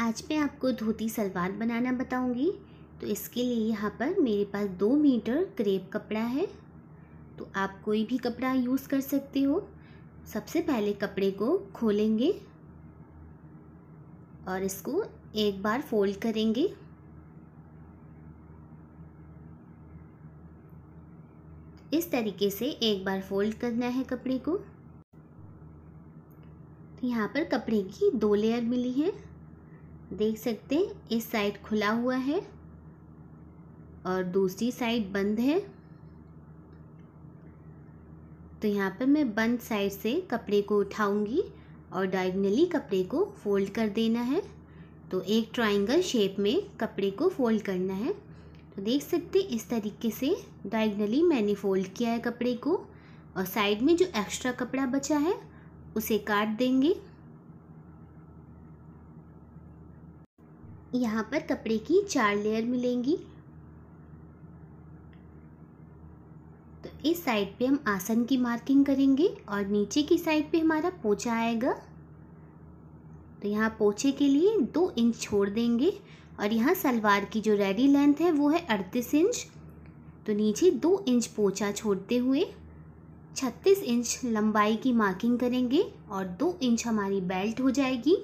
आज मैं आपको धोती सलवार बनाना बताऊंगी तो इसके लिए यहाँ पर मेरे पास दो मीटर क्रेप कपड़ा है तो आप कोई भी कपड़ा यूज़ कर सकते हो सबसे पहले कपड़े को खोलेंगे और इसको एक बार फोल्ड करेंगे इस तरीके से एक बार फोल्ड करना है कपड़े को तो यहाँ पर कपड़े की दो लेयर मिली है देख सकते हैं इस साइड खुला हुआ है और दूसरी साइड बंद है तो यहाँ पर मैं बंद साइड से कपड़े को उठाऊंगी और डायगनली कपड़े को फोल्ड कर देना है तो एक ट्राइंगल शेप में कपड़े को फोल्ड करना है तो देख सकते हैं इस तरीके से डायगनली मैंने फोल्ड किया है कपड़े को और साइड में जो एक्स्ट्रा कपड़ा बचा है उसे काट देंगे यहाँ पर कपड़े की चार लेयर मिलेंगी तो इस साइड पे हम आसन की मार्किंग करेंगे और नीचे की साइड पे हमारा पोछा आएगा तो यहाँ पोछे के लिए दो इंच छोड़ देंगे और यहाँ सलवार की जो रेडी लेंथ है वो है अड़तीस इंच तो नीचे दो इंच पोछा छोड़ते हुए छत्तीस इंच लंबाई की मार्किंग करेंगे और दो इंच हमारी बेल्ट हो जाएगी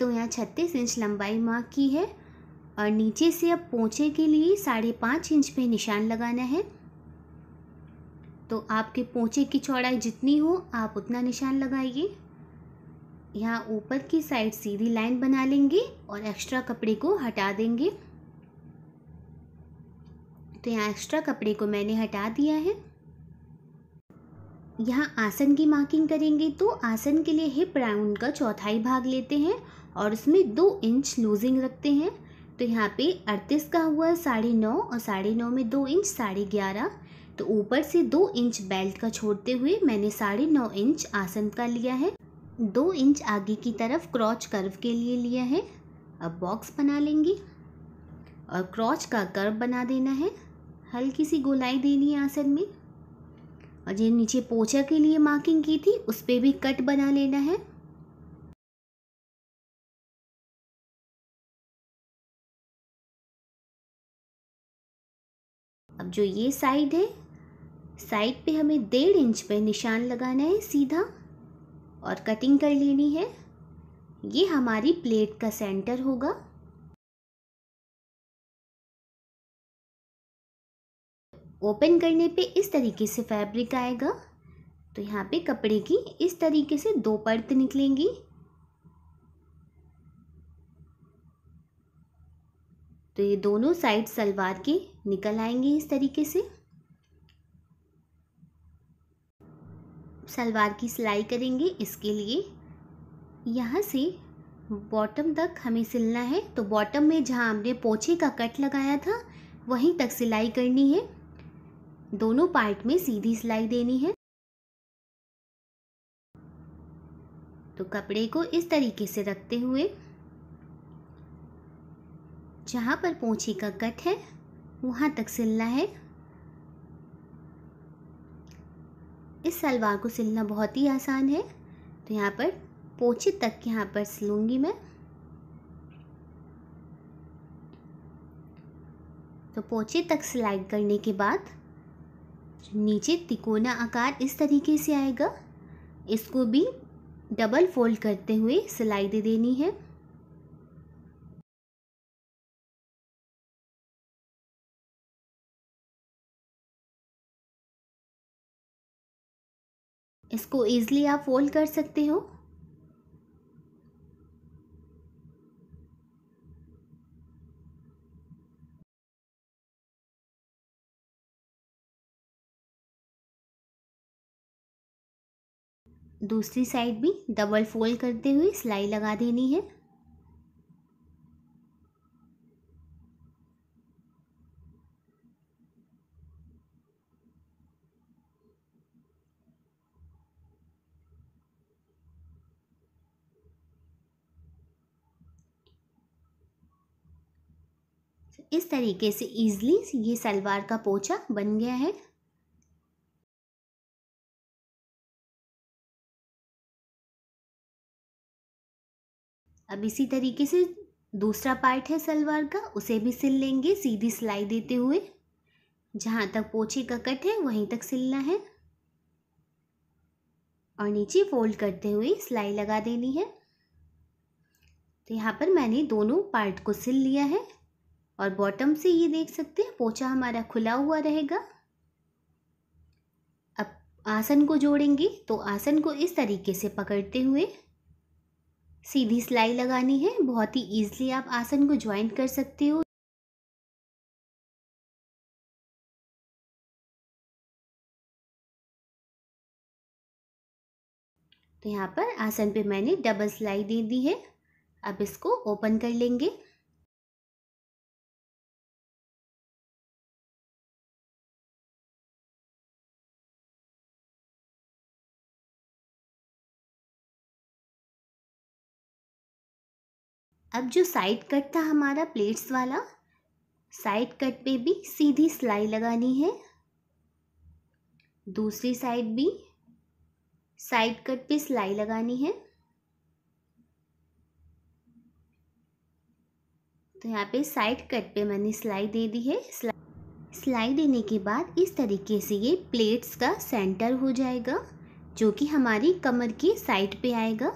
तो यहाँ छत्तीस इंच लंबाई मार्क की है और नीचे से अब पोंछे के लिए साढ़े पाँच इंच पे निशान लगाना है तो आपके पोंछे की चौड़ाई जितनी हो आप उतना निशान लगाइए यहाँ ऊपर की साइड सीधी लाइन बना लेंगे और एक्स्ट्रा कपड़े को हटा देंगे तो यहाँ एक्स्ट्रा कपड़े को मैंने हटा दिया है यहाँ आसन की मार्किंग करेंगे तो आसन के लिए हिप राउंड का चौथाई भाग लेते हैं और उसमें दो इंच लूजिंग रखते हैं तो यहाँ पे अड़तीस का हुआ साढ़े नौ और साढ़े नौ में दो इंच साढ़े ग्यारह तो ऊपर से दो इंच बेल्ट का छोड़ते हुए मैंने साढ़े नौ इंच आसन का लिया है दो इंच आगे की तरफ क्रॉच कर्व के लिए लिया है अब बॉक्स बना लेंगे और क्रॉच का कर्व बना देना है हल्की सी गोलाई देनी है आसन में और जो नीचे पोछा के लिए मार्किंग की थी उस पर भी कट बना लेना है अब जो ये साइड है साइड पे हमें डेढ़ इंच पे निशान लगाना है सीधा और कटिंग कर लेनी है ये हमारी प्लेट का सेंटर होगा ओपन करने पे इस तरीके से फैब्रिक आएगा तो यहाँ पे कपड़े की इस तरीके से दो पर्त निकलेंगी तो ये दोनों साइड सलवार के निकल आएंगे इस तरीके से सलवार की सिलाई करेंगे इसके लिए यहाँ से बॉटम तक हमें सिलना है तो बॉटम में जहाँ हमने पोछे का कट लगाया था वहीं तक सिलाई करनी है दोनों पार्ट में सीधी सिलाई देनी है तो कपड़े को इस तरीके से रखते हुए जहाँ पर पोछे का कट है वहाँ तक सिलना है इस सलवार को सिलना बहुत ही आसान है तो यहाँ पर पोछे तक यहाँ पर सिलूँगी मैं तो पोछे तक सिलाई करने के बाद नीचे तिकोना आकार इस तरीके से आएगा इसको भी डबल फोल्ड करते हुए सिलाई दे देनी है इसको ईज़िली आप फोल्ड कर सकते हो दूसरी साइड भी डबल फोल्ड करते हुए सिलाई लगा देनी है इस तरीके से इजली ये सलवार का पोचा बन गया है अब इसी तरीके से दूसरा पार्ट है सलवार का उसे भी सिल लेंगे सीधी सिलाई देते हुए जहाँ तक पोछे का कट है वहीं तक सिलना है और नीचे फोल्ड करते हुए सिलाई लगा देनी है तो यहाँ पर मैंने दोनों पार्ट को सिल लिया है और बॉटम से ये देख सकते हैं पोछा हमारा खुला हुआ रहेगा अब आसन को जोड़ेंगे तो आसन को इस तरीके से पकड़ते हुए सीधी सिलाई लगानी है बहुत ही ईजिली आप आसन को ज्वाइन कर सकते हो तो यहाँ पर आसन पे मैंने डबल सिलाई दे दी है अब इसको ओपन कर लेंगे अब जो साइड कट था हमारा प्लेट्स वाला साइड कट पे भी सीधी सिलाई लगानी है दूसरी साइड भी साइड कट पे सिलाई लगानी है तो यहाँ पे साइड कट पे मैंने सिलाई दे दी है सिलाई देने के बाद इस तरीके से ये प्लेट्स का सेंटर हो जाएगा जो कि हमारी कमर के साइड पे आएगा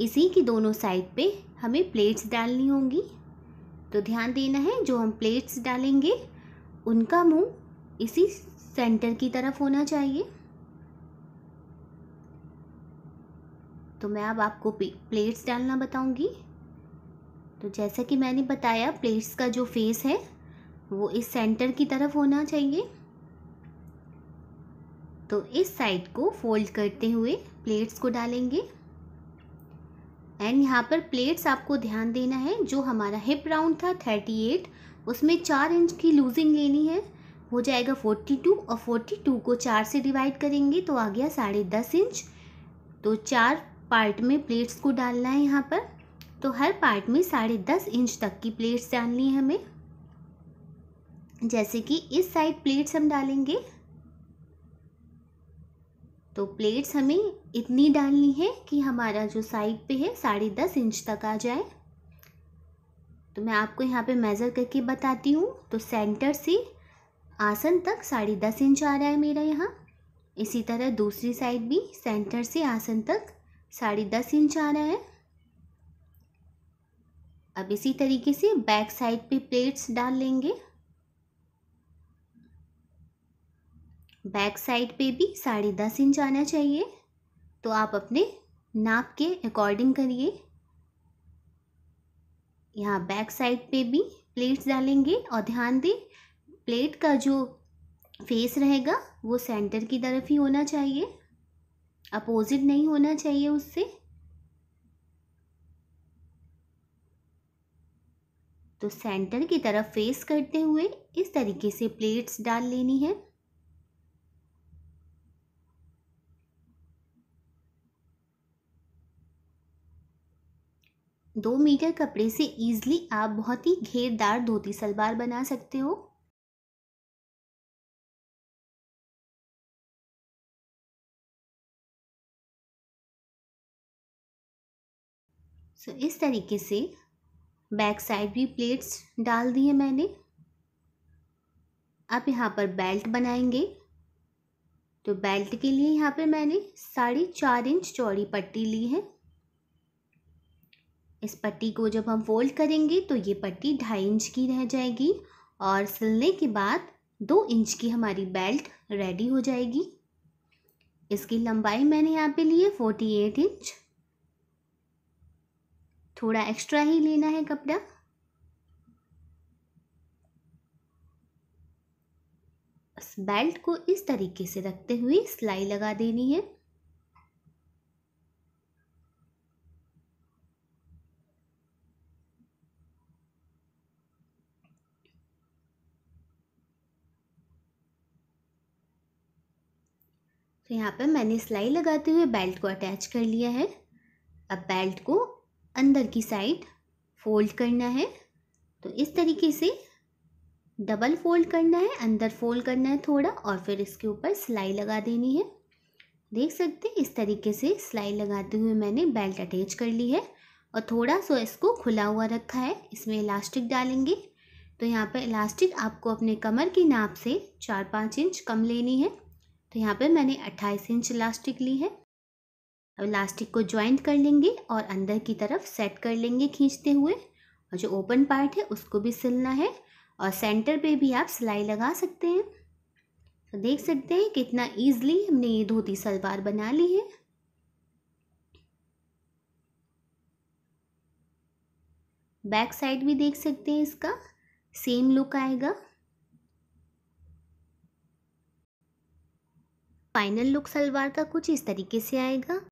इसी की दोनों साइड पे हमें प्लेट्स डालनी होंगी तो ध्यान देना है जो हम प्लेट्स डालेंगे उनका मुंह इसी सेंटर की तरफ होना चाहिए तो मैं अब आपको प्लेट्स डालना बताऊंगी तो जैसा कि मैंने बताया प्लेट्स का जो फेस है वो इस सेंटर की तरफ होना चाहिए तो इस साइड को फोल्ड करते हुए प्लेट्स को डालेंगे एंड यहाँ पर प्लेट्स आपको ध्यान देना है जो हमारा हिप राउंड था थर्टी एट उसमें चार इंच की लूजिंग लेनी है हो जाएगा फोर्टी टू और फोर्टी टू को चार से डिवाइड करेंगे तो आ गया साढ़े दस इंच तो चार पार्ट में प्लेट्स को डालना है यहाँ पर तो हर पार्ट में साढ़े दस इंच तक की प्लेट्स डालनी है हमें जैसे कि इस साइड प्लेट्स हम डालेंगे तो प्लेट्स हमें इतनी डालनी है कि हमारा जो साइड पे है साढ़े दस इंच तक आ जाए तो मैं आपको यहाँ पे मेज़र करके बताती हूँ तो सेंटर से आसन तक साढ़े दस इंच आ रहा है मेरा यहाँ इसी तरह दूसरी साइड भी सेंटर से आसन तक साढ़े दस इंच आ रहा है अब इसी तरीके से बैक साइड पे प्लेट्स डाल लेंगे बैक साइड पे भी साढ़े दस इंच आना चाहिए तो आप अपने नाप के अकॉर्डिंग करिए यहाँ बैक साइड पे भी प्लेट्स डालेंगे और ध्यान दें प्लेट का जो फेस रहेगा वो सेंटर की तरफ ही होना चाहिए अपोजिट नहीं होना चाहिए उससे तो सेंटर की तरफ फेस करते हुए इस तरीके से प्लेट्स डाल लेनी है दो मीटर कपड़े से ईज़िली आप बहुत ही घेरदार धोती सलवार बना सकते हो सो so, इस तरीके से बैक साइड भी प्लेट्स डाल दिए मैंने आप यहाँ पर बेल्ट बनाएंगे तो बेल्ट के लिए यहाँ पर मैंने साढ़े चार इंच चौड़ी पट्टी ली है इस पट्टी को जब हम फोल्ड करेंगे तो ये पट्टी ढाई इंच की रह जाएगी और सिलने के बाद दो इंच की हमारी बेल्ट रेडी हो जाएगी इसकी लंबाई मैंने यहाँ पे लिए फोर्टी एट इंच थोड़ा एक्स्ट्रा ही लेना है कपड़ा बेल्ट को इस तरीके से रखते हुए सिलाई लगा देनी है तो यहाँ पर मैंने सिलाई लगाते हुए बेल्ट को अटैच कर लिया है अब बेल्ट को अंदर की साइड फोल्ड करना है तो इस तरीके से डबल फोल्ड करना है अंदर फोल्ड करना है थोड़ा और फिर इसके ऊपर सिलाई लगा देनी है देख सकते हैं इस तरीके से सिलाई लगाते हुए मैंने बेल्ट अटैच कर ली है और थोड़ा सा इसको खुला हुआ रखा है इसमें इलास्टिक डालेंगे तो यहाँ पर इलास्टिक आपको अपने कमर की नाप से चार पाँच इंच कम लेनी है तो यहाँ पे मैंने 28 इंच इलास्टिक ली है अब इलास्टिक को ज्वाइंट कर लेंगे और अंदर की तरफ सेट कर लेंगे खींचते हुए और जो ओपन पार्ट है उसको भी सिलना है और सेंटर पे भी आप सिलाई लगा सकते हैं तो देख सकते हैं कितना ईजिली हमने ये धोती सलवार बना ली है बैक साइड भी देख सकते हैं इसका सेम लुक आएगा फाइनल लुक सलवार का कुछ इस तरीके से आएगा